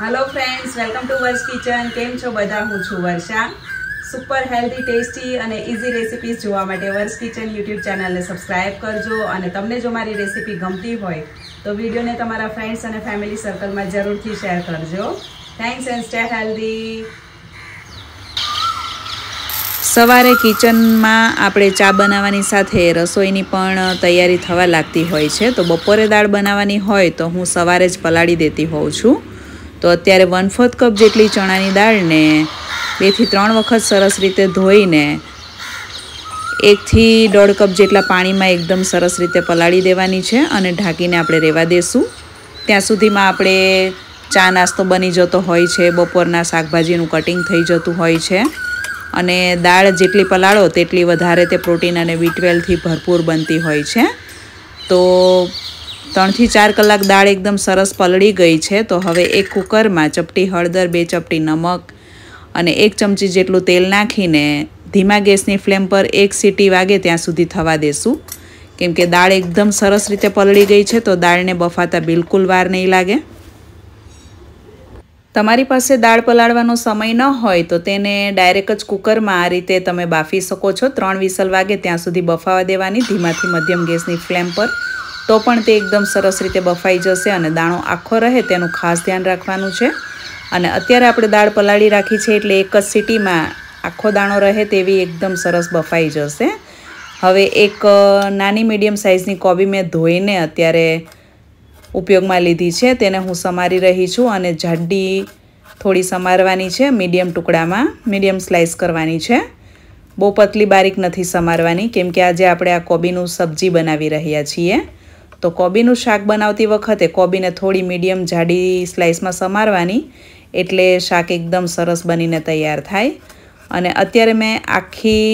hello friends welcome to Varsha kitchen કેમ છો બધા હું છું વર્ષા સુપર હેલ્ધી ટેસ્ટી અને ઇઝી રેસિપીઝ જોવા માટે વર્ષ કિચન યુટ્યુબ ચેનલને સબસ્ક્રાઇબ કરજો અને તમને જો મારી રેસીપી ગમતી હોય તો વિડીયોને તમારા ફ્રેન્ડ્સ અને ફેમિલી સર્કલમાં જરૂરથી શેર કરજો થેન્ક્સ એન્ડ સ્ટે હેલ્ધી સવારે કિચનમાં આપણે ચા બનાવવાની સાથે રસોઈની પણ તૈયારી થવા લાગતી હોય છે તો બપોરે દાળ બનાવવાની હોય તો હું સવારે જ પલાળી દેતી હોઉં છું તો અત્યારે વન ફોર્થ કપ જેટલી ચણાની દાળને બેથી ત્રણ વખત સરસ રીતે ધોઈને એકથી દોઢ કપ જેટલા પાણીમાં એકદમ સરસ રીતે પલાળી દેવાની છે અને ઢાંકીને આપણે રહેવા દેશું ત્યાં સુધીમાં આપણે ચા નાસ્તો બની જતો હોય છે બપોરના શાકભાજીનું કટિંગ થઈ જતું હોય છે અને દાળ જેટલી પલાળો તેટલી વધારે તે પ્રોટીન અને વીટવેલથી ભરપૂર બનતી હોય છે તો ત્રણથી ચાર કલાક દાળ એકદમ સરસ પલળી ગઈ છે તો હવે એક કુકરમાં ચપટી હળદર બે ચપટી નમક અને એક ચમચી જેટલું તેલ નાખીને ધીમા ગેસની ફ્લેમ પર એક સીટી વાગે ત્યાં સુધી થવા દેશું કેમકે દાળ એકદમ સરસ રીતે પલળી ગઈ છે તો દાળને બફાતા બિલકુલ વાર નહીં લાગે તમારી પાસે દાળ પલાળવાનો સમય ન હોય તો તેને ડાયરેક્ટ જ કુકરમાં આ રીતે તમે બાફી શકો છો ત્રણ વિસલ વાગે ત્યાં સુધી બફાવા દેવાની ધીમાથી મધ્યમ ગેસની ફ્લેમ પર તો પણ તે એકદમ સરસ રીતે બફાઈ જશે અને દાણો આખો રહે તેનું ખાસ ધ્યાન રાખવાનું છે અને અત્યારે આપણે દાળ પલાળી રાખી છે એટલે એક જ સિટીમાં આખો દાણો રહે તેવી એકદમ સરસ બફાઈ જશે હવે એક નાની મીડિયમ સાઇઝની કોબી મેં ધોઈને અત્યારે ઉપયોગમાં લીધી છે તેને હું સમારી રહી છું અને જાડી થોડી સમારવાની છે મીડિયમ ટુકડામાં મીડિયમ સ્લાઇસ કરવાની છે બહુ પતલી બારીક નથી સમારવાની કેમ કે આજે આપણે આ કોબીનું સબ્જી બનાવી રહ્યા છીએ તો કોબીનું શાક બનાવતી વખતે કોબીને થોડી મીડિયમ જાડી સ્લાઇસમાં સમારવાની એટલે શાક એકદમ સરસ બનીને તૈયાર થાય અને અત્યારે મેં આખી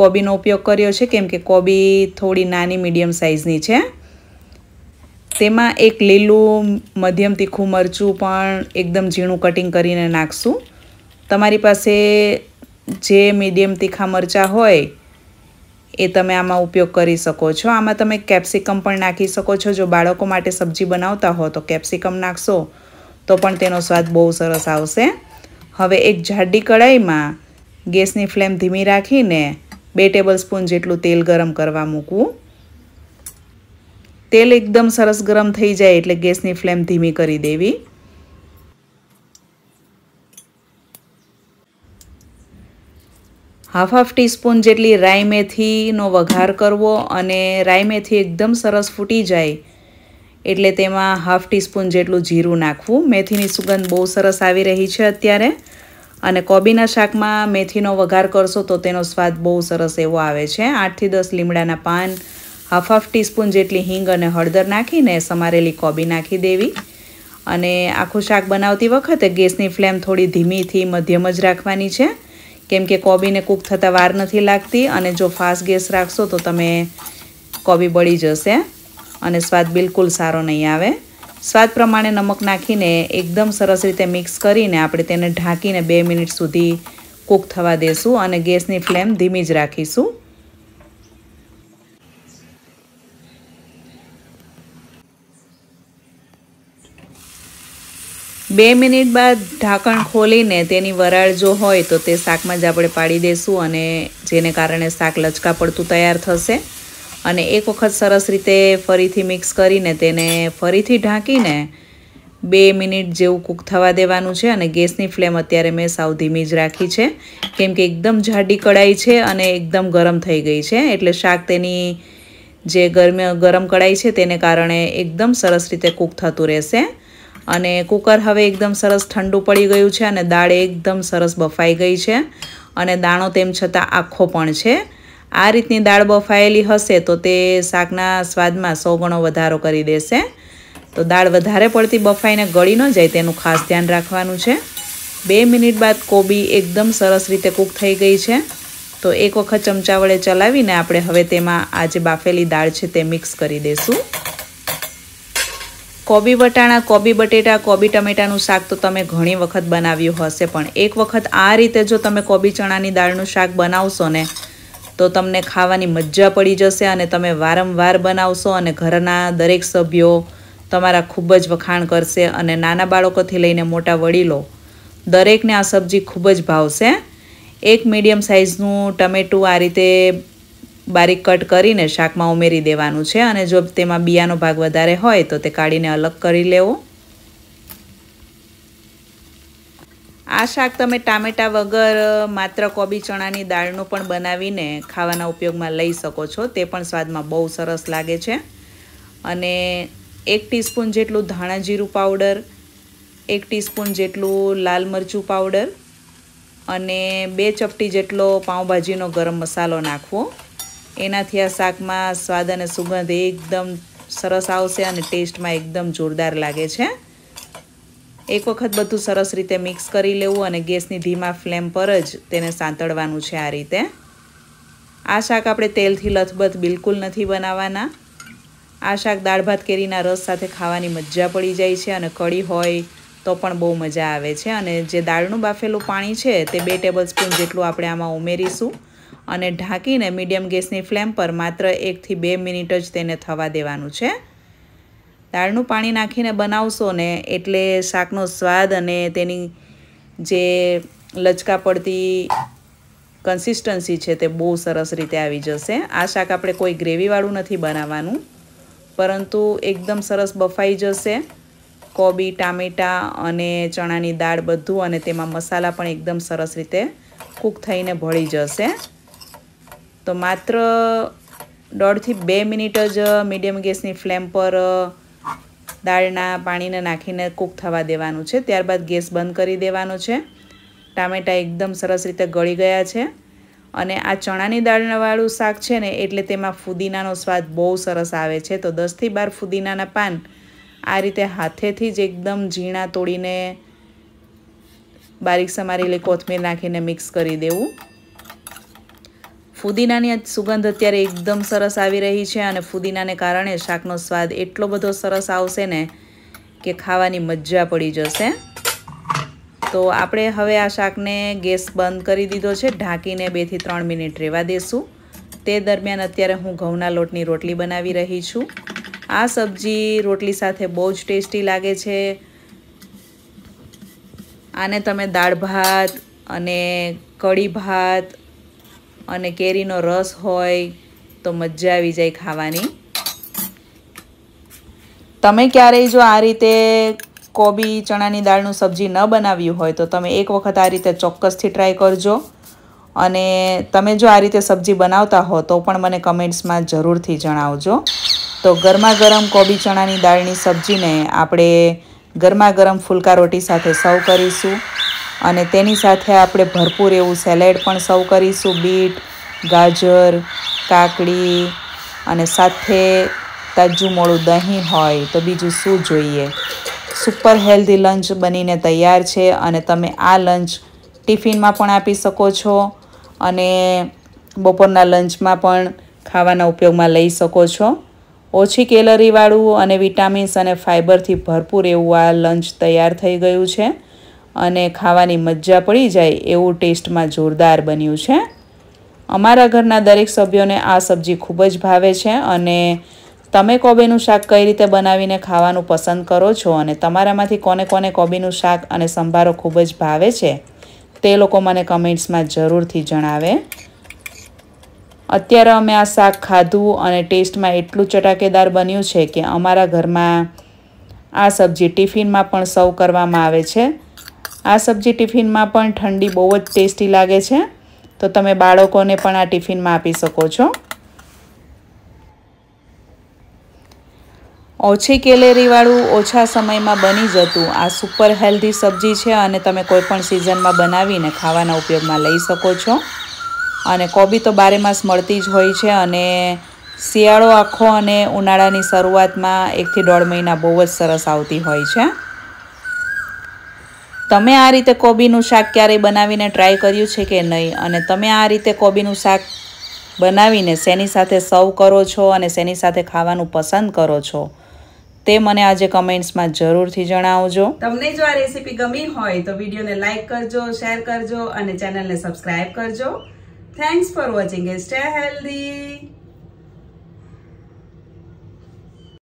કોબીનો ઉપયોગ કર્યો છે કેમ કે કોબી થોડી નાની મીડિયમ સાઇઝની છે તેમાં એક લીલું મધ્યમ તીખું મરચું પણ એકદમ ઝીણું કટિંગ કરીને નાખશું તમારી પાસે જે મીડિયમ તીખા મરચાં હોય એ તમે આમાં ઉપયોગ કરી શકો છો આમાં તમે કેપ્સિકમ પણ નાખી શકો છો જો બાળકો માટે સબ્જી બનાવતા હો તો કેપ્સિકમ નાખશો તો પણ તેનો સ્વાદ બહુ સરસ આવશે હવે એક જાડી કડાઈમાં ગેસની ફ્લેમ ધીમી રાખીને બે ટેબલ સ્પૂન જેટલું તેલ ગરમ કરવા મૂકવું તેલ એકદમ સરસ ગરમ થઈ જાય એટલે ગેસની ફ્લેમ ધીમી કરી દેવી હાફ હાફ ટીસ્પૂન જેટલી રાઈ મેથીનો વઘાર કરવો અને રાઈ મેથી એકદમ સરસ ફૂટી જાય એટલે તેમાં હાફ ટીસ્પૂન જેટલું જીરું નાખવું મેથીની સુગંધ બહુ સરસ આવી રહી છે અત્યારે અને કોબીના શાકમાં મેથીનો વઘાર કરશો તો તેનો સ્વાદ બહુ સરસ એવો આવે છે આઠથી દસ લીમડાના પાન હાફ હાફ ટીસ્પૂન જેટલી હિંગ અને હળદર નાખીને સમારેલી કોબી નાખી દેવી અને આખું શાક બનાવતી વખતે ગેસની ફ્લેમ થોડી ધીમીથી મધ્યમ જ રાખવાની છે કેમ કે કોબીને કૂક થતાં વાર નથી લાગતી અને જો ફાસ્ટ ગેસ રાખશો તો તમે કોબી બળી જશે અને સ્વાદ બિલકુલ સારો નહીં આવે સ્વાદ પ્રમાણે નમક નાખીને એકદમ સરસ રીતે મિક્સ કરીને આપણે તેને ઢાંકીને બે મિનિટ સુધી કૂક થવા દેશું અને ગેસની ફ્લેમ ધીમી જ રાખીશું બે મિનિટ બાદ ઢાંકણ ખોલીને તેની વરાળ જો હોય તો તે શાકમાં જ આપણે પાડી દઈશું અને જેને કારણે શાક લચકા પડતું તૈયાર થશે અને એક વખત સરસ રીતે ફરીથી મિક્સ કરીને તેને ફરીથી ઢાંકીને બે મિનિટ જેવું કૂક થવા દેવાનું છે અને ગેસની ફ્લેમ અત્યારે મેં સાવ ધીમી જ રાખી છે કેમ કે એકદમ જાડી કડાઈ છે અને એકદમ ગરમ થઈ ગઈ છે એટલે શાક તેની જે ગરમ ગરમ કડાઈ છે તેને કારણે એકદમ સરસ રીતે કૂક થતું રહેશે અને કુકર હવે એકદમ સરસ ઠંડુ પડી ગયું છે અને દાળ એકદમ સરસ બફાઈ ગઈ છે અને દાણો તેમ છતાં આખો પણ છે આ રીતની દાળ બફાયેલી હશે તો તે શાકના સ્વાદમાં સો ગણો વધારો કરી દેશે તો દાળ વધારે પડતી બફાઈને ગળી ન જાય તેનું ખાસ ધ્યાન રાખવાનું છે બે મિનિટ બાદ કોબી એકદમ સરસ રીતે કૂક થઈ ગઈ છે તો એક વખત ચમચા વડે ચલાવીને આપણે હવે તેમાં આ જે બાફેલી દાળ છે તે મિક્સ કરી દઈશું કોબી વટાણા કોબી બટેટા કોબી ટમેટાનું શાક તો તમે ઘણી વખત બનાવ્યું હશે પણ એક વખત આ રીતે જો તમે કોબી ચણાની દાળનું શાક બનાવશો ને તો તમને ખાવાની મજા પડી જશે અને તમે વારંવાર બનાવશો અને ઘરના દરેક સભ્યો તમારા ખૂબ જ વખાણ કરશે અને નાના બાળકોથી લઈને મોટા વડીલો દરેકને આ સબ્જી ખૂબ જ ભાવશે એક મીડિયમ સાઇઝનું ટમેટું આ રીતે બારીક કટ કરીને શાકમાં ઉમેરી દેવાનું છે અને જો તેમાં બિયાનો ભાગ વધારે હોય તો તે કાઢીને અલગ કરી લેવો આ શાક તમે ટામેટા વગર માત્ર કોબી ચણાની દાળનું પણ બનાવીને ખાવાના ઉપયોગમાં લઈ શકો છો તે પણ સ્વાદમાં બહુ સરસ લાગે છે અને એક ટીસ્પૂન જેટલું ધાણા જીરું પાવડર એક ટીસ્પૂન જેટલું લાલ મરચું પાવડર અને બે ચપટી જેટલો પાઉંભાજીનો ગરમ મસાલો નાખવો એનાથી આ શાકમાં સ્વાદ અને સુગંધ એકદમ સરસ આવશે અને ટેસ્ટમાં એકદમ જોરદાર લાગે છે એક વખત બધું સરસ રીતે મિક્સ કરી લેવું અને ગેસની ધીમા ફ્લેમ પર જ તેને સાંતળવાનું છે આ રીતે આ શાક આપણે તેલથી લથબથ બિલકુલ નથી બનાવવાના આ શાક દાળ ભાત કેરીના રસ સાથે ખાવાની મજા પડી જાય છે અને કઢી હોય તો પણ બહુ મજા આવે છે અને જે દાળનું બાફેલું પાણી છે તે બે ટેબલ સ્પૂન જેટલું આપણે આમાં ઉમેરીશું અને ઢાંકીને મીડિયમ ગેસની ફ્લેમ પર માત્ર એકથી બે મિનિટ જ તેને થવા દેવાનું છે દાળનું પાણી નાખીને બનાવશો ને એટલે શાકનો સ્વાદ અને તેની જે લચકા પડતી કન્સિસ્ટન્સી છે તે બહુ સરસ રીતે આવી જશે આ શાક આપણે કોઈ ગ્રેવીવાળું નથી બનાવવાનું પરંતુ એકદમ સરસ બફાઈ જશે કોબી ટામેટાં અને ચણાની દાળ બધું અને તેમાં મસાલા પણ એકદમ સરસ રીતે કૂક થઈને ભળી જશે તો માત્ર દોઢથી બે મિનિટ જ મીડિયમ ગેસની ફ્લેમ પર દાળના પાણીને નાખીને કૂક થવા દેવાનું છે ત્યારબાદ ગેસ બંધ કરી દેવાનો છે ટામેટાં એકદમ સરસ રીતે ગળી ગયા છે અને આ ચણાની દાળવાળું શાક છે ને એટલે તેમાં ફુદીનાનો સ્વાદ બહુ સરસ આવે છે તો દસથી બાર ફુદીનાના પાન આ રીતે હાથેથી જ એકદમ ઝીણા તોડીને બારીક સમારી સમારેલી કોથમીર નાખીને મિક્સ કરી દેવું ફુદીનાની સુગંધ અત્યારે એકદમ સરસ આવી રહી છે અને ફુદીનાને કારણે શાકનો સ્વાદ એટલો બધો સરસ આવશે ને કે ખાવાની મજા પડી જશે તો આપણે હવે આ શાકને ગેસ બંધ કરી દીધો છે ઢાંકીને બેથી ત્રણ મિનિટ રહેવા દેશું તે દરમિયાન અત્યારે હું ઘઉંના લોટની રોટલી બનાવી રહી છું આ સબ્જી રોટલી સાથે બહુ જ ટેસ્ટી લાગે છે આને તમે દાળ ભાત અને કઢી ભાત અને કેરીનો રસ હોય તો મજા આવી જાય ખાવાની તમે ક્યારેય જો આ રીતે કોબી ચણાની દાળનું સબ્જી ન બનાવ્યું હોય તો તમે એક વખત આ રીતે ચોક્કસથી ટ્રાય કરજો અને તમે જો આ રીતે સબ્જી બનાવતા હો તો પણ મને કમેન્ટ્સમાં જરૂરથી જણાવજો તો ગરમા ગરમ કોબી ચણાની દાળની સબ્જીને આપણે ગરમા ગરમ ફૂલકા રોટી સાથે સર્વ કરીશું અને તેની સાથે આપણે ભરપૂર એવું સેલેડ પણ સર્વ કરીશું બીટ ગાજર કાકડી અને સાથે તાજું મોડું દહીં હોય તો બીજું શું જોઈએ સુપર હેલ્ધી લંચ બનીને તૈયાર છે અને તમે આ લંચ ટિફિનમાં પણ આપી શકો છો અને બપોરના લંચમાં પણ ખાવાના ઉપયોગમાં લઈ શકો છો ઓછી કેલરીવાળું અને વિટામિન્સ અને ફાઇબરથી ભરપૂર એવું આ લંચ તૈયાર થઈ ગયું છે અને ખાવાની મજા પડી જાય એવું ટેસ્ટમાં જોરદાર બન્યું છે અમારા ઘરના દરેક સભ્યોને આ સબ્જી ખૂબ જ ભાવે છે અને તમે કોબીનું શાક કઈ રીતે બનાવીને ખાવાનું પસંદ કરો છો અને તમારામાંથી કોને કોને કોબીનું શાક અને સંભારો ખૂબ જ ભાવે છે તે લોકો મને કમેન્ટ્સમાં જરૂરથી જણાવે અત્યારે અમે આ શાક ખાધું અને ટેસ્ટમાં એટલું ચટાકેદાર બન્યું છે કે અમારા ઘરમાં આ સબ્જી ટિફિનમાં પણ સર્વ કરવામાં આવે છે આ સબ્જી ટિફિનમાં પણ ઠંડી બહુ જ ટેસ્ટી લાગે છે તો તમે બાળકોને પણ આ ટિફિનમાં આપી શકો છો ઓછી કેલેરીવાળું ઓછા સમયમાં બની જતું આ સુપર હેલ્ધી સબ્જી છે અને તમે કોઈપણ સિઝનમાં બનાવીને ખાવાના ઉપયોગમાં લઈ શકો છો અને કોબી તો બારેમાસ મળતી જ હોય છે અને શિયાળો આખો અને ઉનાળાની શરૂઆતમાં એકથી દોઢ મહિના બહુ જ સરસ આવતી હોય છે તમે આ રીતે કોબીનું શાક ક્યારેય બનાવીને ટ્રાય કર્યું છે કે નહીં અને તમે આ રીતે કોબીનું શાક બનાવીને શેની સાથે સર્વ કરો છો અને શેની સાથે ખાવાનું પસંદ કરો છો તે મને આજે કમેન્ટ્સમાં જરૂરથી જણાવજો તમને જો આ રેસીપી ગમી હોય તો વિડીયોને લાઇક કરજો શેર કરજો અને ચેનલને સબસ્ક્રાઈબ કરજો thanks for watching stay healthy